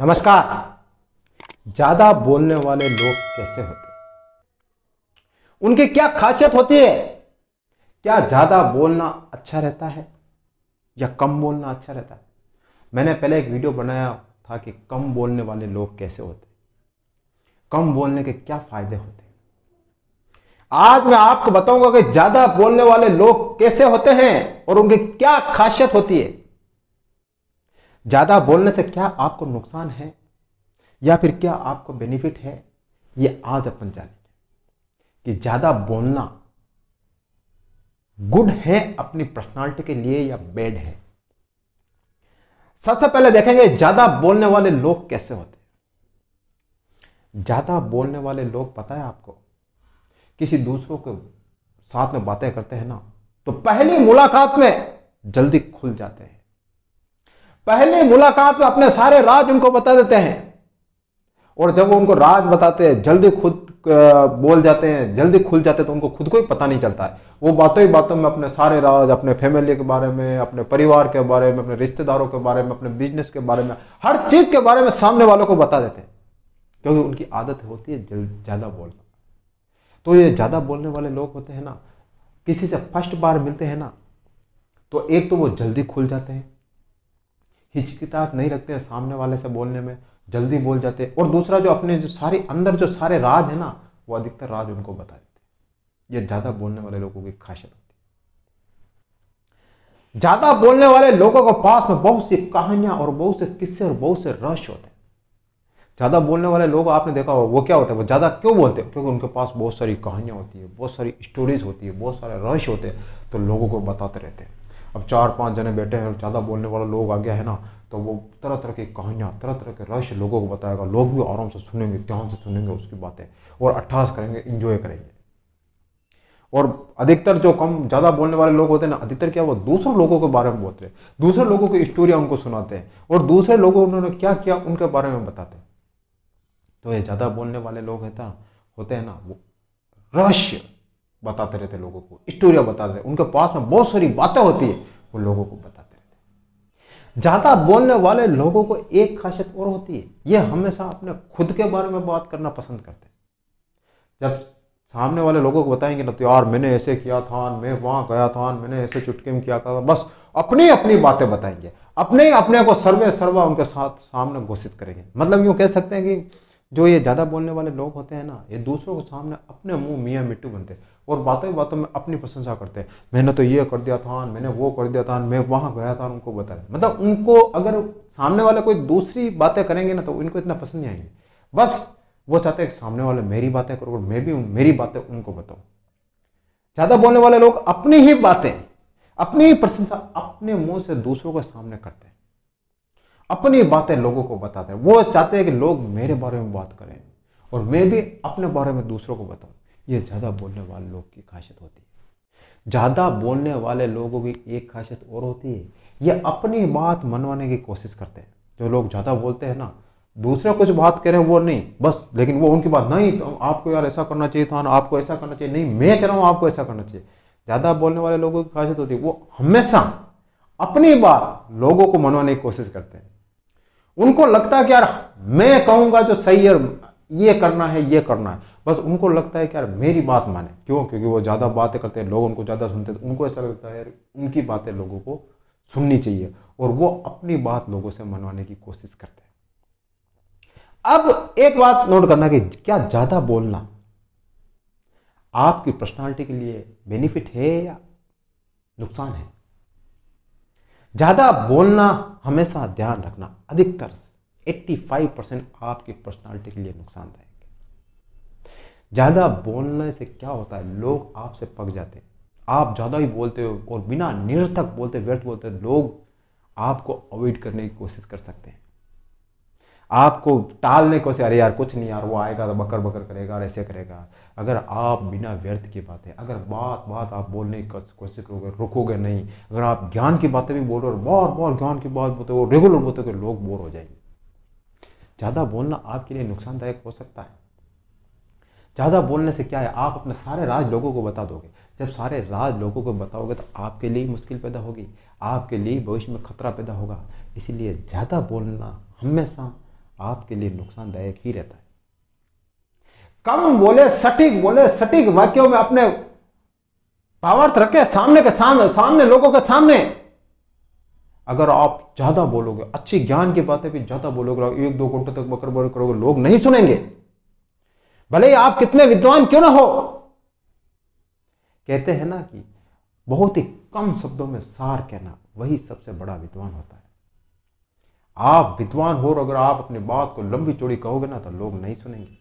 नमस्कार ज्यादा बोलने वाले लोग कैसे होते उनकी क्या खासियत होती है क्या ज्यादा बोलना अच्छा रहता है या कम बोलना अच्छा रहता है मैंने पहले एक वीडियो बनाया था कि कम बोलने वाले लोग कैसे होते कम बोलने के क्या फायदे होते आज मैं आपको बताऊंगा कि ज्यादा बोलने वाले लोग कैसे होते हैं और उनकी क्या खासियत होती है ज़्यादा बोलने से क्या आपको नुकसान है या फिर क्या आपको बेनिफिट है ये आज अपन जानेंगे कि ज़्यादा बोलना गुड है अपनी पर्सनालिटी के लिए या बेड है सबसे पहले देखेंगे ज़्यादा बोलने वाले लोग कैसे होते हैं ज़्यादा बोलने वाले लोग पता है आपको किसी दूसरों के साथ में बातें करते हैं ना तो पहली मुलाकात में जल्दी खुल जाते हैं पहले मुलाकात में अपने सारे राज उनको बता देते हैं और जब वो उनको राज बताते हैं जल्दी खुद बोल जाते हैं जल्दी खुल जाते हैं तो उनको खुद को ही पता नहीं चलता है वो बातों ही बातों में अपने सारे राज अपने फैमिली के बारे में अपने परिवार के बारे में अपने रिश्तेदारों के बारे में अपने बिजनेस के बारे में हर चीज़ के बारे में सामने वालों को बता देते हैं क्योंकि उनकी आदत होती है ज़्यादा बोलना तो ये ज़्यादा बोलने वाले लोग होते हैं ना किसी से फर्स्ट बार मिलते हैं ना तो एक तो वो जल्दी खुल जाते हैं हिचकिचाहट नहीं रखते हैं सामने वाले से बोलने में जल्दी बोल जाते हैं और दूसरा जो अपने जो सारे अंदर जो सारे राज है ना वो अधिकतर राज उनको बता देते हैं ये ज़्यादा बोलने वाले लोगों की खासियत होती है ज़्यादा बोलने वाले लोगों के पास में बहुत सी कहानियां और बहुत से किस्से और बहुत से रहस्य होते हैं ज़्यादा बोलने वाले लोग आपने देखा हो वो क्या होता है वो ज़्यादा क्यों बोलते हैं क्योंकि उनके पास बहुत सारी कहानियाँ होती है बहुत सारी स्टोरीज होती है बहुत सारे रहस्य होते हैं तो लोगों को बताते रहते हैं अब चार पांच जने बैठे हैं ज़्यादा बोलने वाला लोग आ गया है ना तो वो तरह तरह की कहानियाँ तरह तरह के रहस्य लोगों को बताएगा लोग भी आराम से सुनेंगे ध्यान से सुनेंगे उसकी बातें और अट्ठास करेंगे इंजॉय करेंगे और अधिकतर जो कम ज़्यादा बोलने वाले लोग होते हैं ना अधिकतर क्या वो दूसरे लोगों के बारे में बोलते हैं दूसरे लोगों की स्टोरियाँ उनको सुनाते हैं और दूसरे लोगों उन्होंने क्या किया उनके बारे में बताते हैं तो ये ज़्यादा बोलने वाले लोग है होते हैं ना वो रहस्य बताते रहते लोगों को स्टोरियाँ बताते रहते उनके पास में बहुत सारी बातें होती है वो लोगों को बताते रहते ज़्यादा बोलने वाले लोगों को एक खासियत और होती है ये हमेशा अपने खुद के बारे में बात करना पसंद करते हैं जब सामने वाले लोगों को बताएंगे ना तो यार मैंने ऐसे किया था मैं वहां गया था मैंने ऐसे चुटके में किया था बस अपनी अपनी बातें बताएंगे अपने अपने को सर्वे सर्वा उनके साथ सामने घोषित करेंगे मतलब यूँ कह सकते हैं कि जो ये ज़्यादा बोलने वाले लोग होते हैं ना ये दूसरों के सामने अपने मुंह मियाँ मिट्टू बनते हैं और ही बातों में अपनी प्रशंसा करते हैं मैंने तो ये कर दिया था मैंने वो कर दिया था मैं वहाँ गया था उनको बताया मतलब उनको अगर सामने वाले कोई दूसरी बातें करेंगे ना तो उनको इतना पसंद नहीं आएंगे बस वो चाहते हैं कि सामने वाले मेरी बातें करो और मैं भी मेरी बातें उनको बताऊँ ज़्यादा बोलने वाले लोग अपनी ही बातें अपनी ही प्रशंसा अपने मुंह से दूसरों के सामने करते हैं अपनी बातें लोगों को बताते हैं वो चाहते हैं कि लोग मेरे बारे में बात करें और मैं भी अपने बारे में दूसरों को बताऊं ये ज़्यादा बोलने वाले लोग की खासियत होती है ज़्यादा बोलने वाले लोगों की एक खासियत और होती है ये अपनी बात मनवाने की कोशिश करते हैं जो लोग ज़्यादा बोलते हैं ना दूसरे कुछ बात कह रहे हैं वो नहीं बस लेकिन वो उनकी बात नहीं तो आपको यार ऐसा करना चाहिए था ना आपको ऐसा करना चाहिए नहीं मैं कह रहा हूँ आपको ऐसा करना चाहिए ज़्यादा बोलने वाले लोगों की खासियत होती है वो हमेशा अपनी बात लोगों को मनवाने की कोशिश करते हैं उनको लगता है कि यार मैं कहूँगा जो तो सही है ये करना है ये करना है बस उनको लगता है कि यार मेरी बात माने क्यों क्योंकि वो ज़्यादा बातें करते हैं लोग उनको ज़्यादा सुनते हैं तो उनको ऐसा लगता है यार उनकी बातें लोगों को सुननी चाहिए और वो अपनी बात लोगों से मनवाने की कोशिश करते हैं अब एक बात नोट करना कि क्या ज़्यादा बोलना आपकी पर्सनालिटी के लिए बेनिफिट है या नुकसान है ज़्यादा बोलना हमेशा ध्यान रखना अधिकतर से 85 परसेंट आपकी पर्सनालिटी के लिए नुकसानदायक है ज़्यादा बोलने से क्या होता है लोग आपसे पक जाते हैं आप ज़्यादा ही बोलते हो और बिना निरर्थक बोलते व्यर्थ बोलते लोग आपको अवॉइड करने की कोशिश कर सकते हैं आपको टालने को से अरे यार कुछ नहीं यार वो आएगा तो बकर बकर करेगा और ऐसे करेगा अगर आप बिना व्यर्थ की बातें अगर बात बात आप बोलने की कोशिश करोगे रुकोगे नहीं अगर आप ज्ञान की बातें भी बोल रहे हो और बहुत बहुत ज्ञान की बात बोलते हो रेगुलर बोलते हो तो लोग बोर हो जाएंगे ज़्यादा बोलना आपके लिए नुकसानदायक हो सकता है ज़्यादा बोलने से क्या है आप अपने सारे राज लोगों को बता दोगे जब सारे राज लोगों को बताओगे तो आपके लिए मुश्किल पैदा होगी आपके लिए भविष्य में खतरा पैदा होगा इसीलिए ज़्यादा बोलना हमेशा आपके लिए नुकसानदायक ही रहता है कम बोले सटीक बोले सटीक वाक्यों में अपने पावर्थ रखे सामने के सामने सामने लोगों के सामने अगर आप ज़्यादा बोलोगे अच्छे ज्ञान की बातें भी ज़्यादा बोलोगे एक दो घंटे तक बकर बकर करोगे लोग नहीं सुनेंगे भले ही आप कितने विद्वान क्यों ना हो कहते हैं ना कि बहुत ही कम शब्दों में सार कहना वही सबसे बड़ा विद्वान होता है आप विद्वान हो और अगर आप अपनी बात को लंबी चौड़ी कहोगे ना तो लोग नहीं सुनेंगे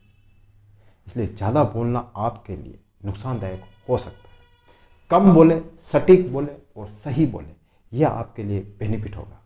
इसलिए ज़्यादा बोलना आपके लिए नुकसानदायक हो सकता है कम बोले सटीक बोले और सही बोले यह आपके लिए बेनिफिट होगा